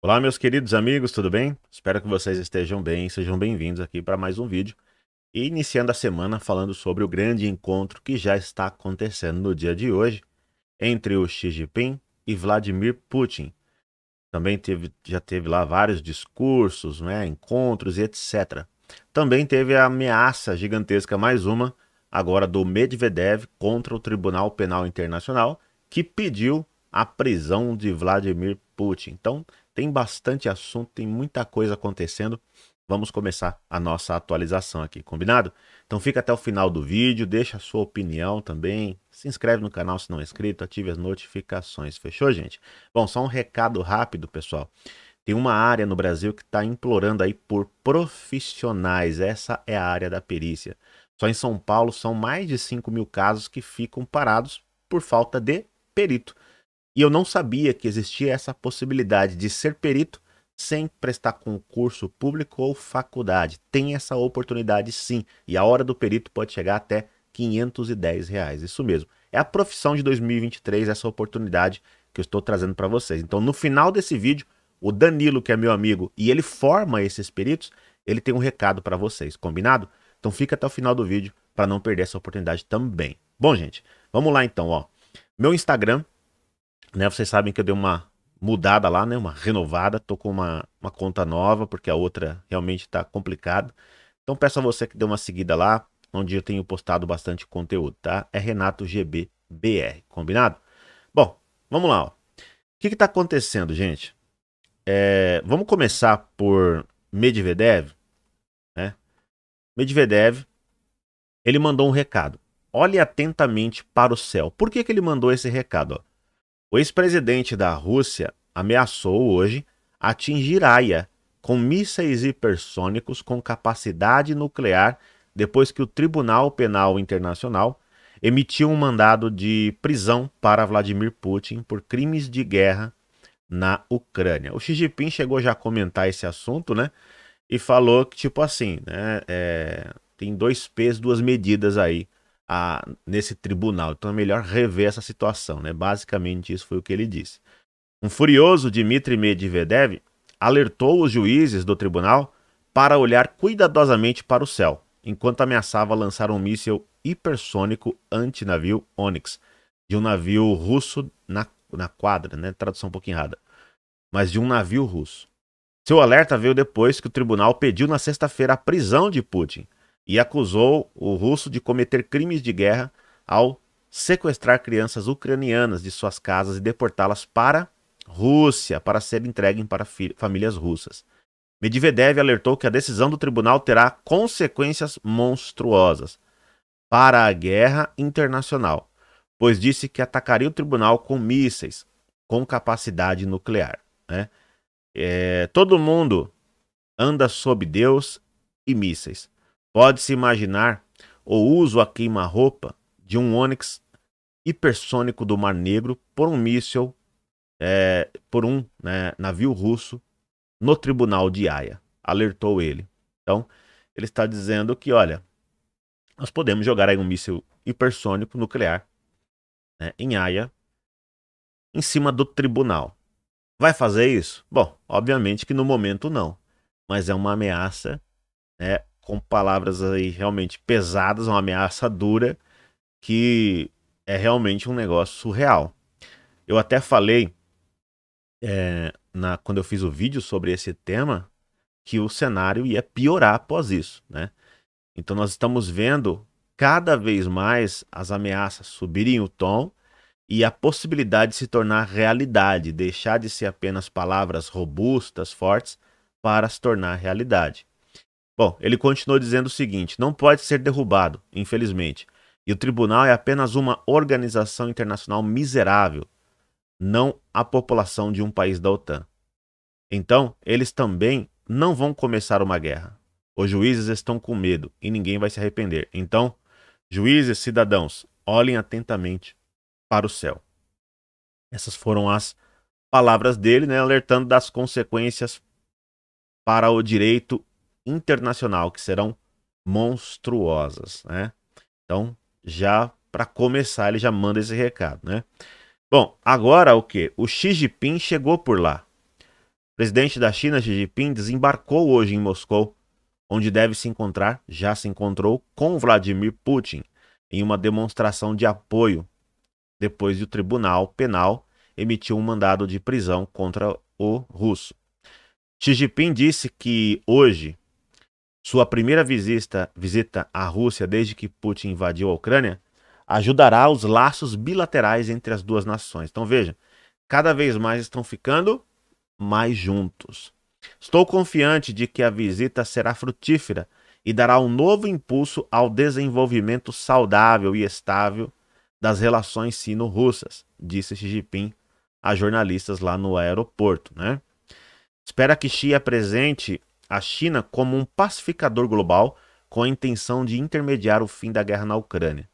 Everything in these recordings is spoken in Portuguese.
Olá, meus queridos amigos, tudo bem? Espero que vocês estejam bem, sejam bem-vindos aqui para mais um vídeo. E iniciando a semana falando sobre o grande encontro que já está acontecendo no dia de hoje entre o Xi Jinping e Vladimir Putin. Também teve, já teve lá vários discursos, né, encontros e etc. Também teve a ameaça gigantesca, mais uma, agora do Medvedev contra o Tribunal Penal Internacional, que pediu a prisão de Vladimir Putin. Então, tem bastante assunto, tem muita coisa acontecendo. Vamos começar a nossa atualização aqui, combinado? Então fica até o final do vídeo, deixa a sua opinião também, se inscreve no canal se não é inscrito, ative as notificações, fechou gente? Bom, só um recado rápido pessoal, tem uma área no Brasil que está implorando aí por profissionais, essa é a área da perícia. Só em São Paulo são mais de 5 mil casos que ficam parados por falta de perito. E eu não sabia que existia essa possibilidade de ser perito sem prestar concurso público ou faculdade. Tem essa oportunidade sim. E a hora do perito pode chegar até R$ reais. Isso mesmo. É a profissão de 2023, essa oportunidade que eu estou trazendo para vocês. Então, no final desse vídeo, o Danilo, que é meu amigo e ele forma esses peritos, ele tem um recado para vocês, combinado? Então fica até o final do vídeo para não perder essa oportunidade também. Bom, gente, vamos lá então, ó. Meu Instagram né? Vocês sabem que eu dei uma mudada lá, né? Uma renovada, tô com uma, uma conta nova, porque a outra realmente está complicada. Então peço a você que dê uma seguida lá, onde eu tenho postado bastante conteúdo, tá? É Renato GB BR, combinado? Bom, vamos lá, ó. O que que está acontecendo, gente? É, vamos começar por Medvedev, né? Medvedev, ele mandou um recado. Olhe atentamente para o céu. Por que, que ele mandou esse recado? Ó? O ex-presidente da Rússia ameaçou hoje atingir Haia com mísseis hipersônicos com capacidade nuclear depois que o Tribunal Penal Internacional emitiu um mandado de prisão para Vladimir Putin por crimes de guerra na Ucrânia. O Xi Jinping chegou já a comentar esse assunto, né? E falou que, tipo assim, né? É, tem dois pesos, duas medidas aí a, nesse tribunal. Então é melhor rever essa situação, né? Basicamente isso foi o que ele disse. Um furioso Dmitry Medvedev alertou os juízes do tribunal para olhar cuidadosamente para o céu, enquanto ameaçava lançar um míssil hipersônico antinavio Onyx de um navio russo na, na quadra, né? Tradução um pouquinho errada. Mas de um navio russo. Seu alerta veio depois que o tribunal pediu na sexta-feira a prisão de Putin, e acusou o russo de cometer crimes de guerra ao sequestrar crianças ucranianas de suas casas e deportá-las para Rússia para serem entregues para famílias russas. Medvedev alertou que a decisão do tribunal terá consequências monstruosas para a guerra internacional, pois disse que atacaria o tribunal com mísseis com capacidade nuclear. Né? É, todo mundo anda sob Deus e mísseis. Pode-se imaginar o uso a queima-roupa de um Onix hipersônico do Mar Negro por um míssil, é, por um né, navio russo no tribunal de Haia. Alertou ele. Então, ele está dizendo que, olha, nós podemos jogar aí um míssil hipersônico nuclear né, em Haia em cima do tribunal. Vai fazer isso? Bom, obviamente que no momento não, mas é uma ameaça né, com palavras aí realmente pesadas, uma ameaça dura, que é realmente um negócio surreal. Eu até falei, é, na, quando eu fiz o vídeo sobre esse tema, que o cenário ia piorar após isso, né? Então nós estamos vendo cada vez mais as ameaças subirem o tom e a possibilidade de se tornar realidade, deixar de ser apenas palavras robustas, fortes, para se tornar realidade. Bom, ele continuou dizendo o seguinte: não pode ser derrubado, infelizmente. E o tribunal é apenas uma organização internacional miserável, não a população de um país da OTAN. Então, eles também não vão começar uma guerra. Os juízes estão com medo e ninguém vai se arrepender. Então, juízes, cidadãos, olhem atentamente para o céu. Essas foram as palavras dele, né, alertando das consequências para o direito internacional, que serão monstruosas, né? Então, já para começar, ele já manda esse recado, né? Bom, agora o que? O Xi Jinping chegou por lá. O presidente da China, Xi Jinping, desembarcou hoje em Moscou, onde deve se encontrar, já se encontrou com Vladimir Putin em uma demonstração de apoio, depois o Tribunal Penal emitiu um mandado de prisão contra o russo. Xi Jinping disse que hoje sua primeira visita, visita à Rússia desde que Putin invadiu a Ucrânia, ajudará os laços bilaterais entre as duas nações. Então veja, cada vez mais estão ficando mais juntos. Estou confiante de que a visita será frutífera e dará um novo impulso ao desenvolvimento saudável e estável das relações sino-russas, disse Xi Jinping a jornalistas lá no aeroporto, né? Espera que Xi apresente a China como um pacificador global com a intenção de intermediar o fim da guerra na Ucrânia,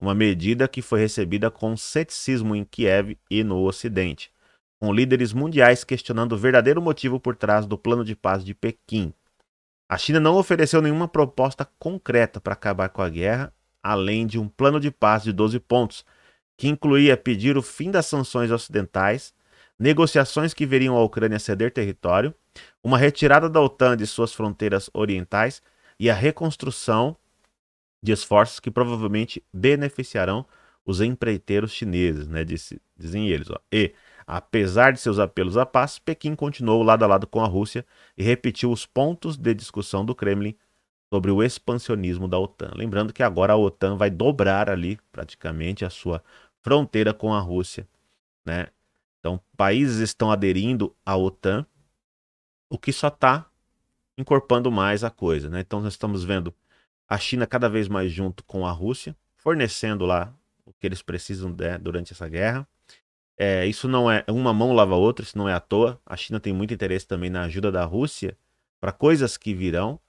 uma medida que foi recebida com ceticismo em Kiev e no Ocidente, com líderes mundiais questionando o verdadeiro motivo por trás do plano de paz de Pequim. A China não ofereceu nenhuma proposta concreta para acabar com a guerra, além de um plano de paz de 12 pontos, que incluía pedir o fim das sanções ocidentais, negociações que veriam a Ucrânia ceder território uma retirada da OTAN de suas fronteiras orientais e a reconstrução de esforços que provavelmente beneficiarão os empreiteiros chineses, né? Disse, dizem eles. Ó. E, apesar de seus apelos à paz, Pequim continuou lado a lado com a Rússia e repetiu os pontos de discussão do Kremlin sobre o expansionismo da OTAN. Lembrando que agora a OTAN vai dobrar ali praticamente a sua fronteira com a Rússia, né? Então, países estão aderindo à OTAN o que só está encorpando mais a coisa. Né? Então nós estamos vendo a China cada vez mais junto com a Rússia, fornecendo lá o que eles precisam né, durante essa guerra. É, isso não é uma mão lava a outra, isso não é à toa. A China tem muito interesse também na ajuda da Rússia para coisas que virão.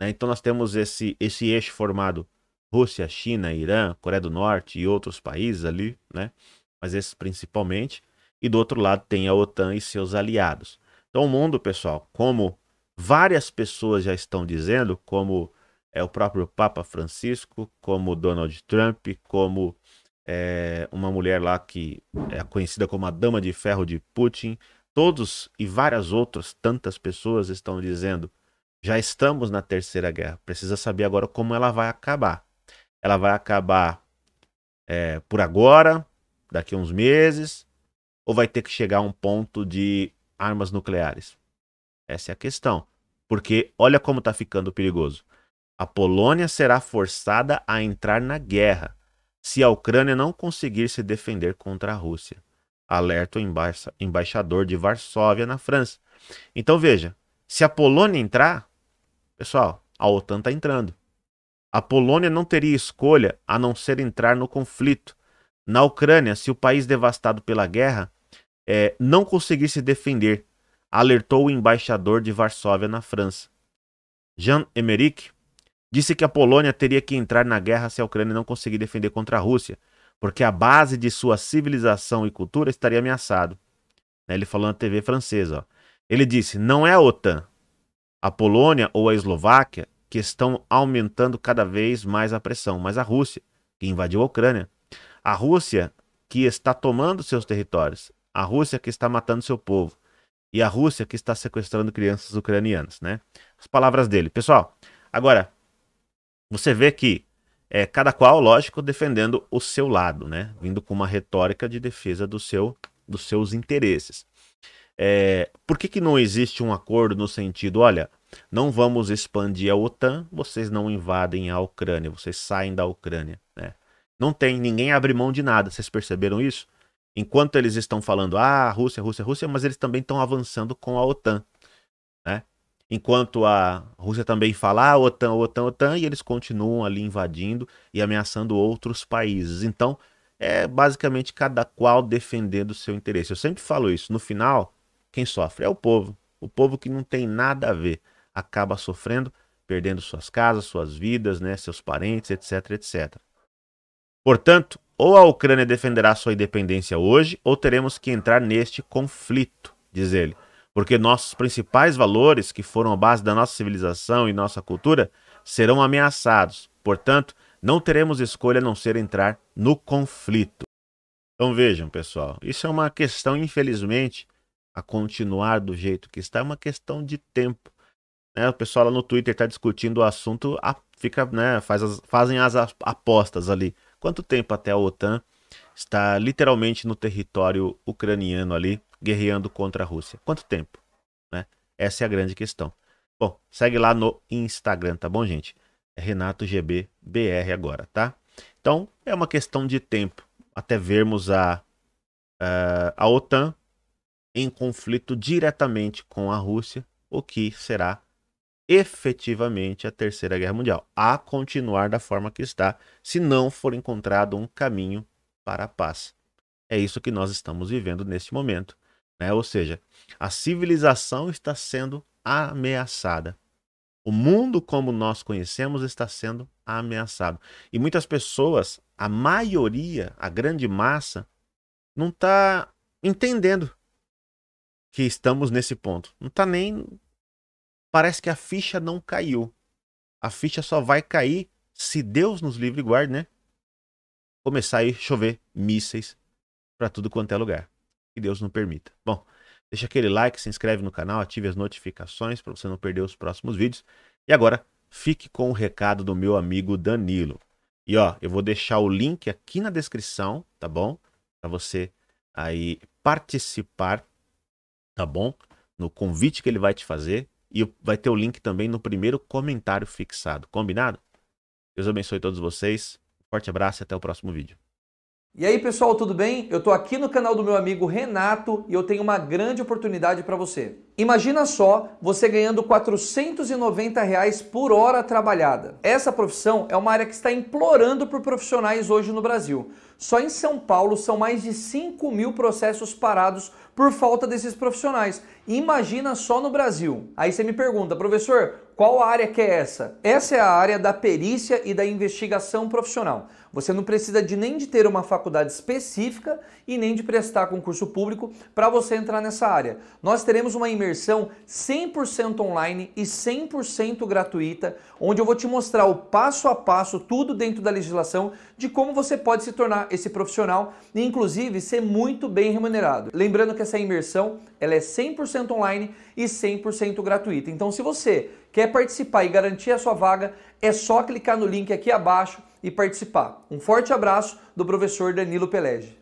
Né? Então nós temos esse, esse eixo formado Rússia, China, Irã, Coreia do Norte e outros países ali, né? mas esses principalmente. E do outro lado tem a OTAN e seus aliados. Então, o mundo, pessoal, como várias pessoas já estão dizendo, como é o próprio Papa Francisco, como Donald Trump, como é, uma mulher lá que é conhecida como a Dama de Ferro de Putin, todos e várias outras tantas pessoas estão dizendo: já estamos na Terceira Guerra, precisa saber agora como ela vai acabar. Ela vai acabar é, por agora, daqui a uns meses, ou vai ter que chegar a um ponto de armas nucleares? Essa é a questão. Porque olha como está ficando perigoso. A Polônia será forçada a entrar na guerra se a Ucrânia não conseguir se defender contra a Rússia. Alerta o emba embaixador de Varsóvia na França. Então veja, se a Polônia entrar, pessoal, a OTAN está entrando. A Polônia não teria escolha a não ser entrar no conflito. Na Ucrânia, se o país devastado pela guerra, é, não conseguir se defender, alertou o embaixador de Varsóvia na França. Jean Emerick disse que a Polônia teria que entrar na guerra se a Ucrânia não conseguir defender contra a Rússia, porque a base de sua civilização e cultura estaria ameaçada. Né, ele falou na TV francesa. Ó. Ele disse: não é a OTAN, a Polônia ou a Eslováquia que estão aumentando cada vez mais a pressão, mas a Rússia, que invadiu a Ucrânia. A Rússia que está tomando seus territórios. A Rússia que está matando seu povo. E a Rússia que está sequestrando crianças ucranianas, né? As palavras dele. Pessoal, agora, você vê que é, cada qual, lógico, defendendo o seu lado, né? Vindo com uma retórica de defesa do seu, dos seus interesses. É, por que, que não existe um acordo no sentido, olha, não vamos expandir a OTAN, vocês não invadem a Ucrânia, vocês saem da Ucrânia, né? Não tem, ninguém abre mão de nada, vocês perceberam isso? enquanto eles estão falando, ah, Rússia, Rússia, Rússia, mas eles também estão avançando com a OTAN, né? Enquanto a Rússia também fala, ah, OTAN, OTAN, OTAN, e eles continuam ali invadindo e ameaçando outros países. Então, é basicamente cada qual defendendo o seu interesse. Eu sempre falo isso, no final, quem sofre é o povo. O povo que não tem nada a ver acaba sofrendo, perdendo suas casas, suas vidas, né, seus parentes, etc, etc. Portanto, ou a Ucrânia defenderá sua independência hoje, ou teremos que entrar neste conflito, diz ele. Porque nossos principais valores, que foram a base da nossa civilização e nossa cultura, serão ameaçados. Portanto, não teremos escolha a não ser entrar no conflito. Então vejam, pessoal, isso é uma questão, infelizmente, a continuar do jeito que está, é uma questão de tempo. Né? O pessoal lá no Twitter está discutindo o assunto, a, fica, né, faz as, fazem as apostas ali. Quanto tempo até a OTAN está literalmente no território ucraniano ali, guerreando contra a Rússia? Quanto tempo? Né? Essa é a grande questão. Bom, segue lá no Instagram, tá bom, gente? É Renato agora, tá? Então, é uma questão de tempo até vermos a, a, eh, a OTAN em conflito diretamente com a Rússia, o que será efetivamente a Terceira Guerra Mundial, a continuar da forma que está, se não for encontrado um caminho para a paz. É isso que nós estamos vivendo neste momento. Né? Ou seja, a civilização está sendo ameaçada. O mundo como nós conhecemos está sendo ameaçado. E muitas pessoas, a maioria, a grande massa, não está entendendo que estamos nesse ponto. Não está nem parece que a ficha não caiu. A ficha só vai cair se Deus nos livre e guarde, né? Começar a chover mísseis para tudo quanto é lugar. Que Deus não permita. Bom, deixa aquele like, se inscreve no canal, ative as notificações para você não perder os próximos vídeos. E agora, fique com o recado do meu amigo Danilo. E ó, eu vou deixar o link aqui na descrição, tá bom? Para você aí participar, tá bom? No convite que ele vai te fazer e vai ter o link também no primeiro comentário fixado. Combinado? Deus abençoe todos vocês. Forte abraço e até o próximo vídeo. E aí, pessoal, tudo bem? Eu estou aqui no canal do meu amigo Renato e eu tenho uma grande oportunidade para você. Imagina só você ganhando 490 reais por hora trabalhada. Essa profissão é uma área que está implorando por profissionais hoje no Brasil. Só em São Paulo são mais de 5 mil processos parados por falta desses profissionais. Imagina só no Brasil. Aí você me pergunta, professor, qual área que é essa? Essa é a área da perícia e da investigação profissional. Você não precisa de nem de ter uma faculdade específica e nem de prestar concurso público para você entrar nessa área. Nós teremos uma imersão 100% online e 100% gratuita, onde eu vou te mostrar o passo a passo, tudo dentro da legislação, de como você pode se tornar esse profissional e inclusive ser muito bem remunerado. Lembrando que essa imersão, ela é 100% online e 100% gratuita. Então se você Quer participar e garantir a sua vaga? É só clicar no link aqui abaixo e participar. Um forte abraço do professor Danilo Pelege.